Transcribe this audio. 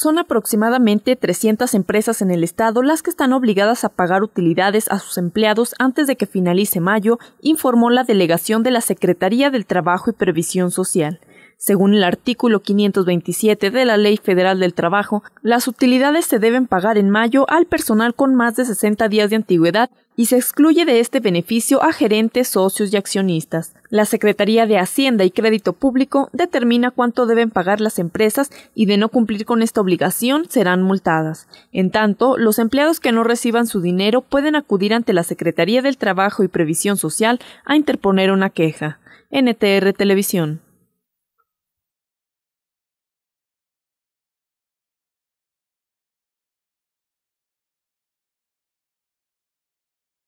Son aproximadamente 300 empresas en el estado las que están obligadas a pagar utilidades a sus empleados antes de que finalice mayo, informó la delegación de la Secretaría del Trabajo y Previsión Social. Según el artículo 527 de la Ley Federal del Trabajo, las utilidades se deben pagar en mayo al personal con más de 60 días de antigüedad y se excluye de este beneficio a gerentes, socios y accionistas. La Secretaría de Hacienda y Crédito Público determina cuánto deben pagar las empresas y de no cumplir con esta obligación serán multadas. En tanto, los empleados que no reciban su dinero pueden acudir ante la Secretaría del Trabajo y Previsión Social a interponer una queja. NTR Televisión.